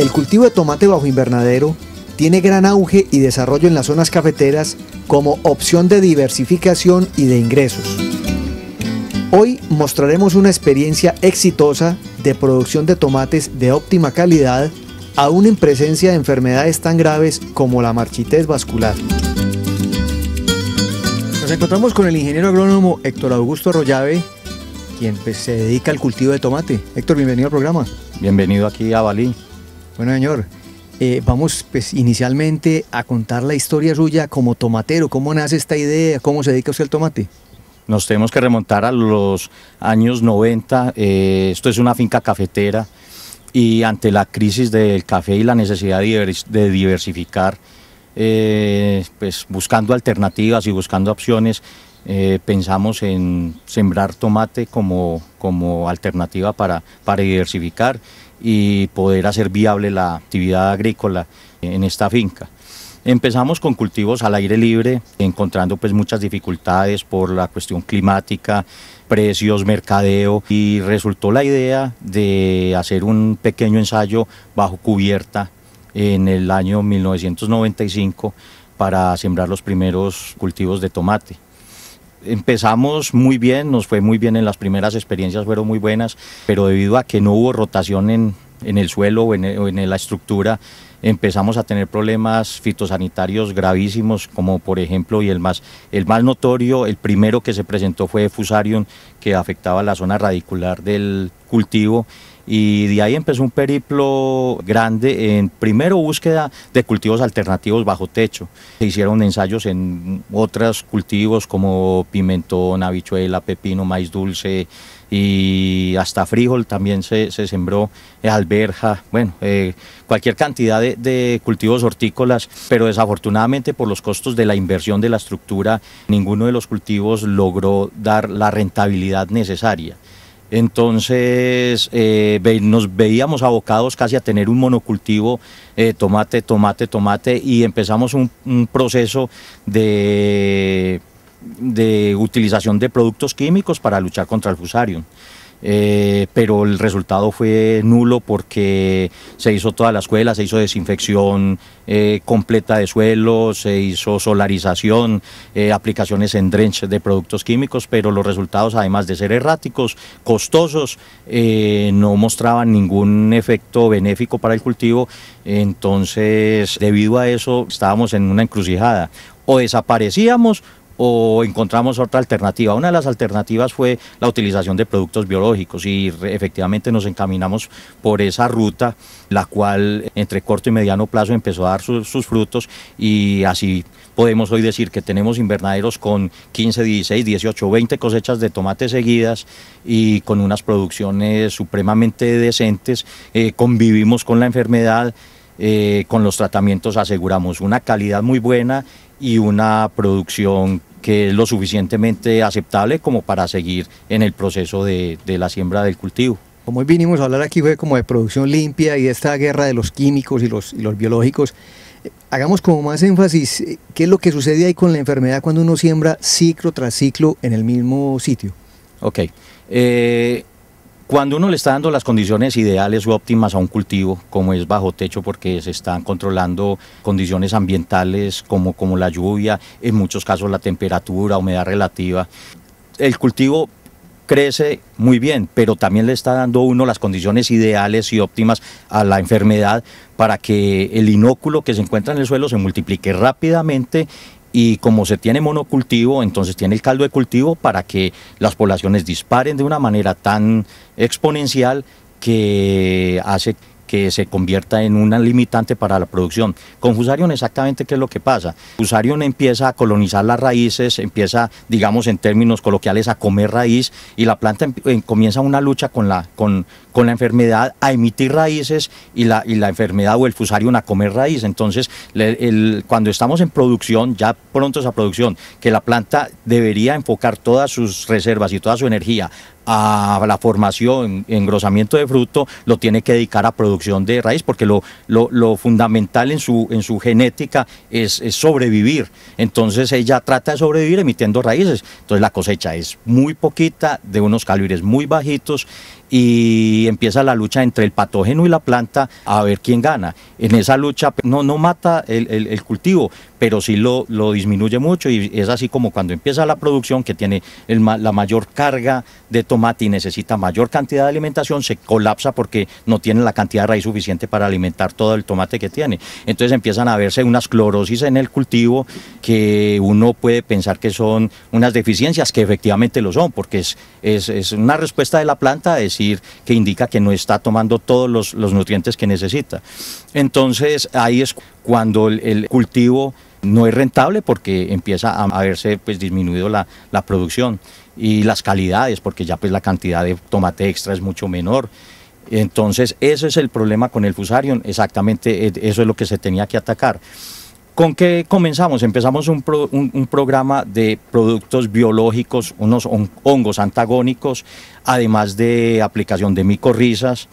El cultivo de tomate bajo invernadero tiene gran auge y desarrollo en las zonas cafeteras como opción de diversificación y de ingresos. Hoy mostraremos una experiencia exitosa de producción de tomates de óptima calidad, aún en presencia de enfermedades tan graves como la marchitez vascular. Nos encontramos con el ingeniero agrónomo Héctor Augusto Rollave, quien pues, se dedica al cultivo de tomate. Héctor, bienvenido al programa. Bienvenido aquí a Balín. Bueno, señor, eh, vamos pues inicialmente a contar la historia suya como tomatero. ¿Cómo nace esta idea? ¿Cómo se dedica usted al tomate? Nos tenemos que remontar a los años 90. Eh, esto es una finca cafetera y ante la crisis del café y la necesidad de diversificar, eh, pues buscando alternativas y buscando opciones, pensamos en sembrar tomate como, como alternativa para, para diversificar y poder hacer viable la actividad agrícola en esta finca. Empezamos con cultivos al aire libre, encontrando pues muchas dificultades por la cuestión climática, precios, mercadeo y resultó la idea de hacer un pequeño ensayo bajo cubierta en el año 1995 para sembrar los primeros cultivos de tomate empezamos muy bien, nos fue muy bien en las primeras experiencias, fueron muy buenas, pero debido a que no hubo rotación en, el suelo o en, la estructura, empezamos a tener problemas fitosanitarios gravísimos, como por ejemplo, y el más, el más notorio, el primero que se presentó fue Fusarium, que afectaba la zona radicular del cultivo y de ahí empezó un periplo grande en primero búsqueda de cultivos alternativos bajo techo. Se hicieron ensayos en otros cultivos como pimentón, habichuela, pepino, maíz dulce y hasta frijol también se, sembró, eh, alberja, bueno, eh, cualquier cantidad de cultivos hortícolas, pero desafortunadamente por los costos de la inversión de la estructura, ninguno de los cultivos logró dar la rentabilidad necesaria. Entonces eh, nos veíamos abocados casi a tener un monocultivo, eh, tomate, tomate, tomate, y empezamos un, proceso de, de utilización de productos químicos para luchar contra el fusario. Eh, pero el resultado fue nulo porque se hizo toda la escuela, se hizo desinfección eh, completa de suelos, se hizo solarización, eh, aplicaciones en drench de productos químicos, pero los resultados, además de ser erráticos, costosos, no mostraban ningún efecto benéfico para el cultivo. Entonces, debido a eso, estábamos en una encrucijada. O desaparecíamos o encontramos otra alternativa. Una de las alternativas fue la utilización de productos biológicos y efectivamente nos encaminamos por esa ruta, la cual entre corto y mediano plazo empezó a dar sus frutos y así podemos hoy decir que tenemos invernaderos con 15, 16, 18, 20 cosechas de tomate seguidas y con unas producciones supremamente decentes, eh, convivimos con la enfermedad. Eh, con los tratamientos aseguramos una calidad muy buena y una producción que es lo suficientemente aceptable como para seguir en el proceso de, la siembra del cultivo. Como hoy vinimos a hablar aquí fue como de producción limpia y esta guerra de los químicos y los, los biológicos. Eh, hagamos como más énfasis, eh, ¿qué es lo que sucede ahí con la enfermedad cuando uno siembra ciclo tras ciclo en el mismo sitio? Ok, eh, cuando uno le está dando las condiciones ideales o óptimas a un cultivo, como es bajo techo, porque se están controlando condiciones ambientales como, como la lluvia, en muchos casos la temperatura, humedad relativa, el cultivo crece muy bien, pero también le está dando uno las condiciones ideales y óptimas a la enfermedad para que el inóculo que se encuentra en el suelo se multiplique rápidamente y como se tiene monocultivo, entonces tiene el caldo de cultivo para que las poblaciones disparen de una manera tan exponencial que hace que se convierta en una limitante para la producción. Con fusarium exactamente qué es lo que pasa. ...fusarium empieza a colonizar las raíces, empieza, digamos en términos coloquiales, a comer raíz y la planta em, em, comienza una lucha con la, con, con la enfermedad a emitir raíces y la, enfermedad o el fusarium a comer raíz. Entonces, cuando estamos en producción, ya pronto esa producción, que la planta debería enfocar todas sus reservas y toda su energía a la formación, engrosamiento de fruto, lo tiene que dedicar a producción de raíz, porque lo, lo, fundamental en su, en su genética es, es, sobrevivir. Entonces ella trata de sobrevivir emitiendo raíces. Entonces la cosecha es muy poquita, de unos calibres muy bajitos, y empieza la lucha entre el patógeno y la planta a ver quién gana. En esa lucha pues, no, no mata el, cultivo, pero sí lo, disminuye mucho y es así como cuando empieza la producción que tiene la mayor carga de tomate y necesita mayor cantidad de alimentación, se colapsa porque no tiene la cantidad de raíz suficiente para alimentar todo el tomate que tiene. Entonces empiezan a verse unas clorosis en el cultivo que uno puede pensar que son unas deficiencias, que efectivamente lo son, porque es, es, es una respuesta de la planta, es que indica que no está tomando todos los, nutrientes que necesita. Entonces ahí es cuando el, cultivo no es rentable porque empieza a, haberse pues, disminuido la, producción y las calidades porque ya pues la cantidad de tomate extra es mucho menor. Entonces ese es el problema con el fusarium, exactamente e, eso es lo que se tenía que atacar. ¿Con qué comenzamos? Empezamos un, programa de productos biológicos, unos hongos antagónicos, además de aplicación de micorrizas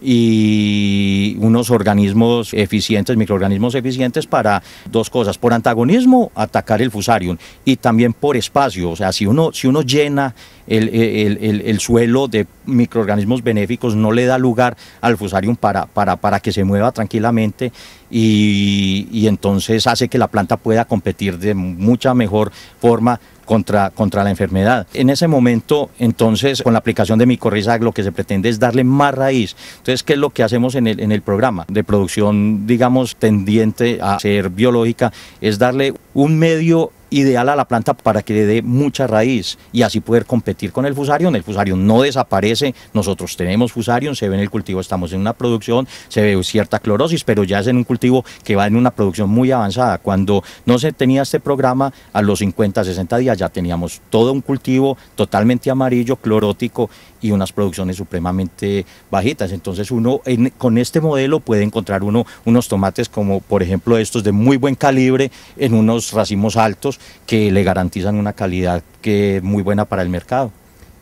y unos organismos eficientes, microorganismos eficientes para dos cosas, por antagonismo atacar el fusarium y también por espacio, o sea, si uno, si uno llena el, el, suelo de microorganismos benéficos no le da lugar al fusarium para, para, que se mueva tranquilamente y, entonces hace que la planta pueda competir de mucha mejor forma contra, contra la enfermedad. En ese momento, entonces, con la aplicación de micorrizas lo que se pretende es darle más raíz. Entonces, ¿qué es lo que hacemos en el, en el programa de producción, digamos, tendiente a ser biológica? Es darle un medio ideal a la planta para que le dé mucha raíz y así poder competir con el fusarium. El fusarium no desaparece, nosotros tenemos fusarium, se ve en el cultivo, estamos en una producción, se ve cierta clorosis, pero ya es en un cultivo que va en una producción muy avanzada. Cuando no se tenía este programa, a los 50, 60 días ya teníamos todo un cultivo totalmente amarillo, clorótico y unas producciones supremamente bajitas. Entonces uno con este modelo puede encontrar uno unos tomates como por ejemplo estos de muy buen calibre en unos racimos altos que le garantizan una calidad que muy buena para el mercado.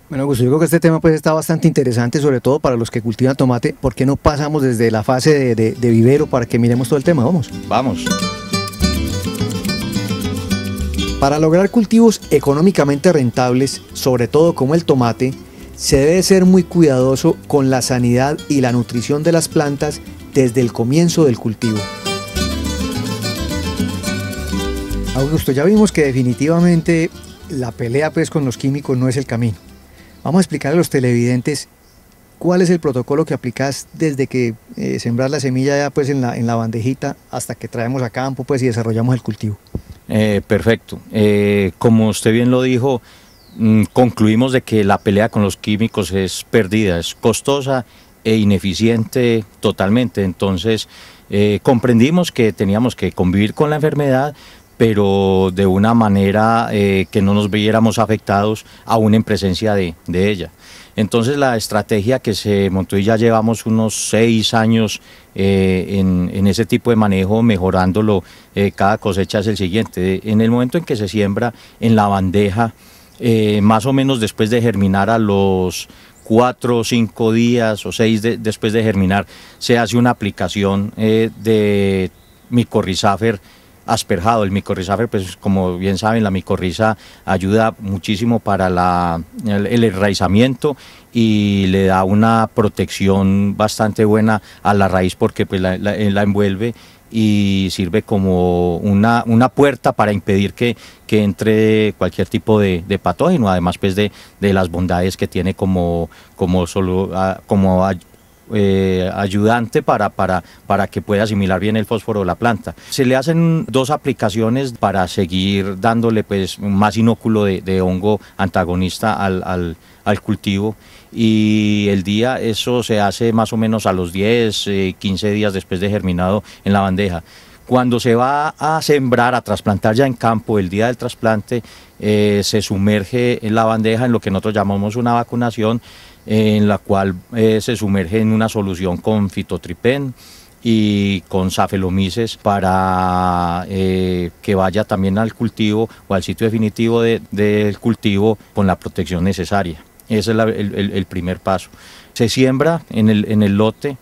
Bueno, Gustavo yo creo que este tema pues está bastante interesante, sobre todo para los que cultivan tomate. ¿Por qué no pasamos desde la fase de vivero para que miremos todo el tema? Vamos. Vamos. Para lograr cultivos económicamente rentables, sobre todo como el tomate, se debe ser muy cuidadoso con la sanidad y la nutrición de las plantas desde el comienzo del cultivo. Augusto, ya vimos que definitivamente la pelea pues con los químicos no es el camino. Vamos a explicar a los televidentes cuál es el protocolo que aplicas desde que eh, sembras la semilla ya pues en la, bandejita hasta que traemos a campo pues y desarrollamos el cultivo. Eh, perfecto. Eh, como usted bien lo dijo, Mm, concluimos de que la pelea con los químicos es perdida, es costosa e ineficiente totalmente. Entonces eh, comprendimos que teníamos que convivir con la enfermedad, pero de una manera eh, que no nos viéramos afectados aún en presencia de, ella. Entonces la estrategia que se montó y ya llevamos unos seis años eh, en, ese tipo de manejo, mejorándolo cada cosecha es el siguiente. En el momento en que se siembra en la bandeja, eh, más o menos después de germinar a los cuatro o cinco días o seis después de germinar, se hace una aplicación eh, de micorrizáfer asperjado. El micorrizáfer, pues como bien saben, la micorriza ayuda muchísimo para el, enraizamiento y le da una protección bastante buena a la raíz porque pues, la eh, envuelve y sirve como una, una puerta para impedir que, que entre cualquier tipo de, patógeno, además pues de, de, las bondades que tiene como, como, solo, ah, como eh, ayudante para, para, que pueda asimilar bien el fósforo de la planta. Se le hacen dos aplicaciones para seguir dándole pues, más inóculo de, hongo antagonista al, cultivo y el día eso se hace más o menos a los 10, 15 eh, días después de germinado en la bandeja. Cuando se va a sembrar, a trasplantar ya en campo el día del trasplante, eh, se sumerge en la bandeja en lo que nosotros llamamos una vacunación en la cual eh, se sumerge en una solución con fitotripén y con safelomices para eh, que vaya también al cultivo o al sitio definitivo del cultivo con la protección necesaria. Ese es el, primer paso. Se siembra en el, en el lote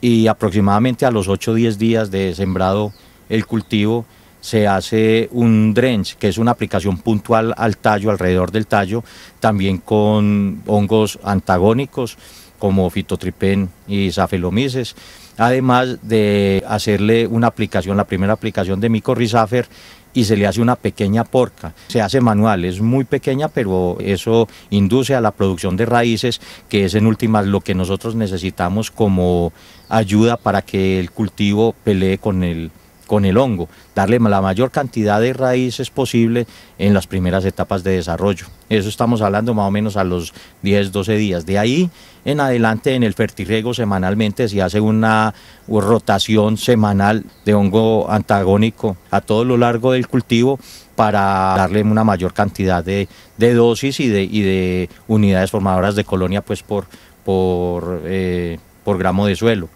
y aproximadamente a los 8 o 10 días de sembrado el cultivo se hace un drench, que es una aplicación puntual al tallo, alrededor del tallo, también con hongos antagónicos como fitotripén y zafelomises... además de hacerle una aplicación, la primera aplicación de micorrizafer y se le hace una pequeña porca. Se hace manual, es muy pequeña, pero eso induce a la producción de raíces, que es en últimas lo que nosotros necesitamos como ayuda para que el cultivo pelee con el con el hongo, darle la mayor cantidad de raíces posible en las primeras etapas de desarrollo. Eso estamos hablando más o menos a los 10, 12 días. De ahí en adelante en el fertirriego semanalmente se hace una rotación semanal de hongo antagónico a todo lo largo del cultivo para darle una mayor cantidad de, dosis y de, unidades formadoras de colonia pues por, por eh, gramo de suelo.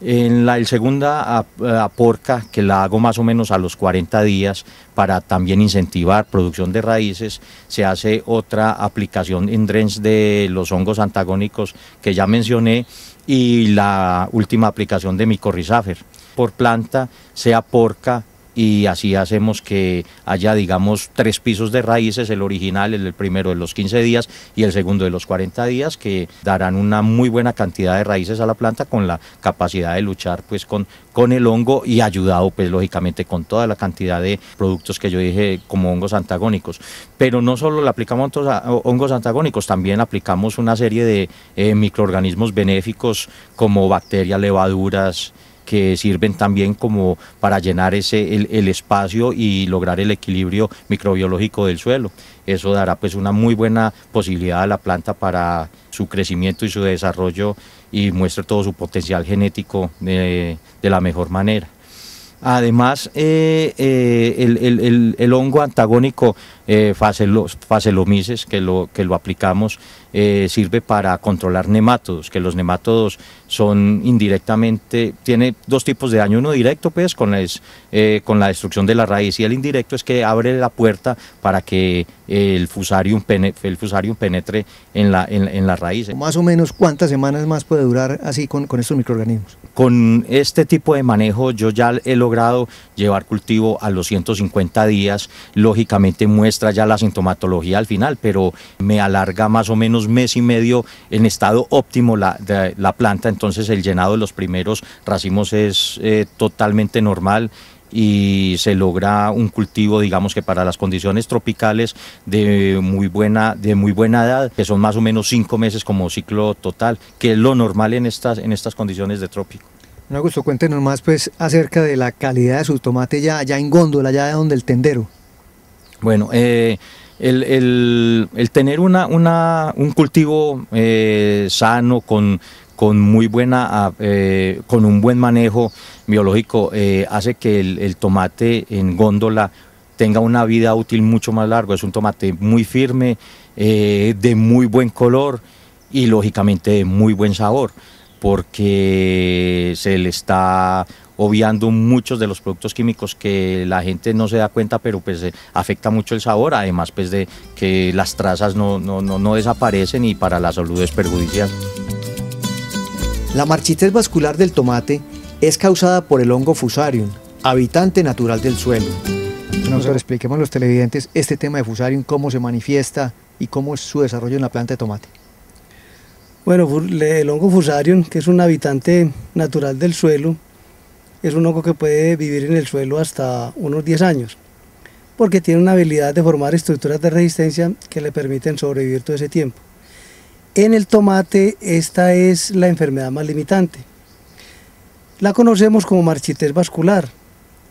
En la segunda eh, aporca que la hago más o menos a los 40 días para también incentivar producción de raíces, se hace otra aplicación en drens de los hongos antagónicos que ya mencioné y la última aplicación de micorrizáfer. Por planta se aporca y así hacemos que haya, digamos, tres pisos de raíces, el original, el primero de los 15 días y el segundo de los 40 días, que darán una muy buena cantidad de raíces a la planta con la capacidad de luchar pues con, con el hongo y ayudado pues lógicamente con toda la cantidad de productos que yo dije como hongos antagónicos. Pero no solo le aplicamos hongos antagónicos, también aplicamos una serie de eh, microorganismos benéficos como bacterias, levaduras, que sirven también como para llenar ese, el, espacio y lograr el equilibrio microbiológico del suelo. Eso dará pues una muy buena posibilidad a la planta para su crecimiento y su desarrollo y muestra todo su potencial genético eh, de, la mejor manera. Además, eh, eh, el, hongo antagónico eh, que lo, que lo aplicamos eh, sirve para controlar nematodos, que los nematodos son indirectamente, tiene dos tipos de daño, uno directo pues con, eh, con la destrucción de la raíz y el indirecto es que abre la puerta para que el fusarium, penetre, penetre en la, en, la raíz. Más o menos cuántas semanas más puede durar así con estos microorganismos? Con este tipo de manejo yo ya he logrado llevar cultivo a los 150 días, lógicamente muestra ya la sintomatología al final, pero me alarga más o menos mes y medio en estado óptimo la, de, la planta, entonces el llenado de los primeros racimos es eh, totalmente normal y se logra un cultivo, digamos que para las condiciones tropicales de muy buena, de muy buena edad, que son más o menos cinco meses como ciclo total, que es lo normal en estas, en estas condiciones de trópico. no Augusto, cuéntenos más pues acerca de la calidad de su tomate ya, ya en góndola, ya donde el tendero. Bueno, eh, el, tener una, un cultivo eh, sano, con, muy buena, ah, eh, con un buen manejo biológico, eh, hace que el, el, tomate en góndola tenga una vida útil mucho más larga. Es un tomate muy firme, de muy buen color y lógicamente de muy buen sabor porque se le está obviando muchos de los productos químicos que la gente no se da cuenta, pero pues eh, afecta mucho el sabor, además pues de que las trazas no, no desaparecen y para la salud es perjudicial. La marchitez vascular del tomate es causada por el hongo fusarium, habitante natural del suelo. Nosotros expliquemos a los televidentes este tema de fusarium, cómo se manifiesta y cómo es su desarrollo en la planta de tomate. Bueno, el hongo fusarium, que es un habitante natural del suelo, es un hongo que puede vivir en el suelo hasta unos 10 años, porque tiene una habilidad de formar estructuras de resistencia que le permiten sobrevivir todo ese tiempo. En el tomate esta es la enfermedad más limitante. La conocemos como marchitez vascular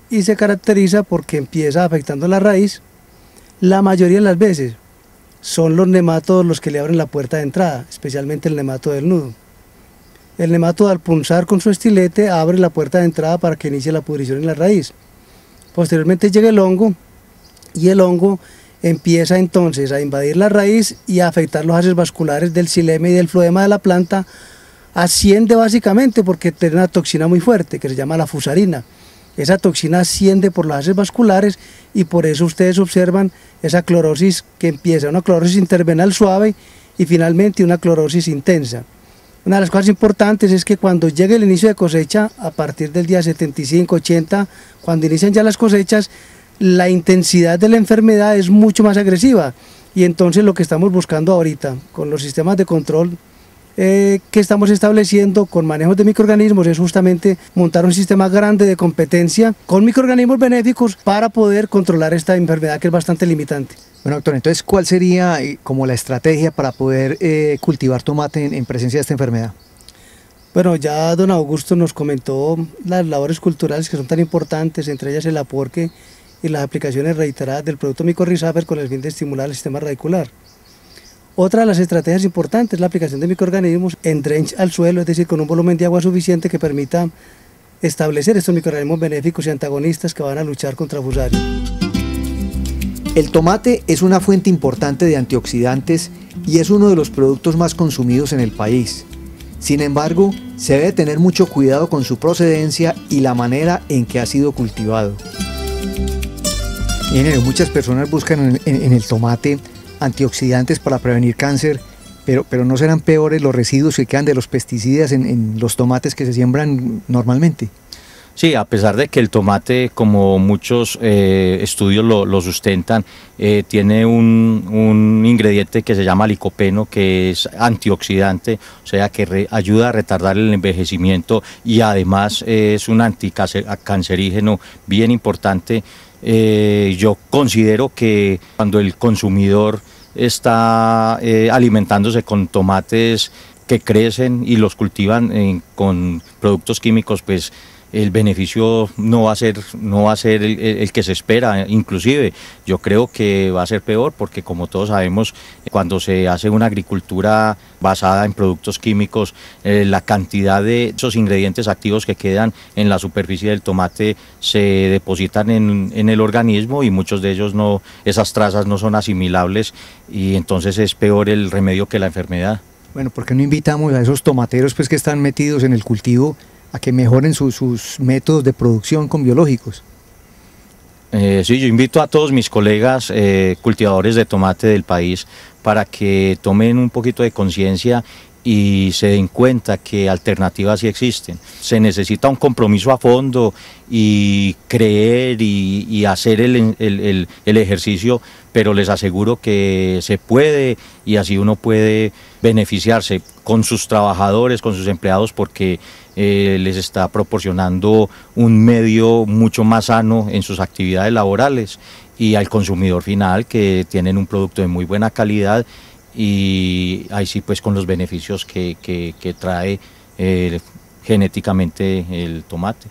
y se caracteriza porque empieza afectando la raíz la mayoría de las veces, son los nematodos los que le abren la puerta de entrada, especialmente el nemato del nudo. El nemato al punzar con su estilete abre la puerta de entrada para que inicie la pudrición en la raíz. Posteriormente llega el hongo y el hongo empieza entonces a invadir la raíz y a afectar los haces vasculares del xilema y del floema de la planta. Asciende básicamente porque tiene una toxina muy fuerte que se llama la fusarina. Esa toxina asciende por las haces vasculares y por eso ustedes observan esa clorosis que empieza, una clorosis intervenal suave y finalmente una clorosis intensa. Una de las cosas importantes es que cuando llegue el inicio de cosecha, a partir del día 75-80, cuando inician ya las cosechas, la intensidad de la enfermedad es mucho más agresiva y entonces lo que estamos buscando ahorita con los sistemas de control eh, que estamos estableciendo con manejos de microorganismos es justamente montar un sistema grande de competencia con microorganismos benéficos para poder controlar esta enfermedad que es bastante limitante. Bueno, doctor, entonces, ¿cuál sería eh, como la estrategia para poder eh, cultivar tomate en, presencia de esta enfermedad? Bueno, ya don Augusto nos comentó las labores culturales que son tan importantes, entre ellas el aporte y las aplicaciones reiteradas del producto micorrizafer con el fin de estimular el sistema radicular. Otra de las estrategias importantes es la aplicación de microorganismos en drench al suelo, es decir, con un volumen de agua suficiente que permita establecer estos microorganismos benéficos y antagonistas que van a luchar contra Fusarium. El tomate es una fuente importante de antioxidantes y es uno de los productos más consumidos en el país. Sin embargo, se debe tener mucho cuidado con su procedencia y la manera en que ha sido cultivado. muchas personas buscan en el tomate antioxidantes para prevenir cáncer, pero, pero no serán peores los residuos que quedan de los pesticidas en, los tomates que se siembran normalmente. Sí, a pesar de que el tomate, como muchos eh, estudios lo, sustentan, eh, tiene un, ingrediente que se llama licopeno, que es antioxidante, o sea, que ayuda a retardar el envejecimiento y además es un anticancerígeno bien importante. Eh, yo considero que cuando el consumidor está eh, alimentándose con tomates que crecen y los cultivan con productos químicos, pues el beneficio no va a ser, no va a ser el, que se espera, inclusive yo creo que va a ser peor porque como todos sabemos, cuando se hace una agricultura basada en productos químicos, eh, la cantidad de esos ingredientes activos que quedan en la superficie del tomate se depositan en, el organismo y muchos de ellos no, esas trazas no son asimilables y entonces es peor el remedio que la enfermedad. Bueno, ¿por qué no invitamos a esos tomateros pues, que están metidos en el cultivo a que mejoren sus métodos de producción con biológicos. Eh, sí, yo invito a todos mis colegas eh, cultivadores de tomate del país para que tomen un poquito de conciencia y se den cuenta que alternativas sí existen. Se necesita un compromiso a fondo y creer y, hacer el, ejercicio, pero les aseguro que se puede y así uno puede beneficiarse con sus trabajadores, con sus empleados, porque eh, les está proporcionando un medio mucho más sano en sus actividades laborales y al consumidor final que tienen un producto de muy buena calidad y ahí sí pues con los beneficios que, que, trae eh, genéticamente el tomate.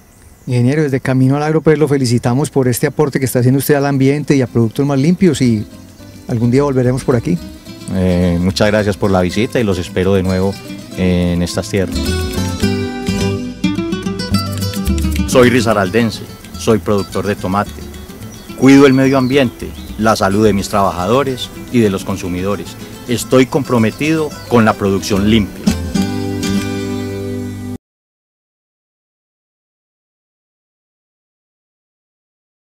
Ingeniero, desde Camino al Agro pues, lo felicitamos por este aporte que está haciendo usted al ambiente y a productos más limpios y algún día volveremos por aquí. Eh, muchas gracias por la visita y los espero de nuevo en estas tierras. Soy risaraldense, soy productor de tomate. Cuido el medio ambiente, la salud de mis trabajadores y de los consumidores. Estoy comprometido con la producción limpia.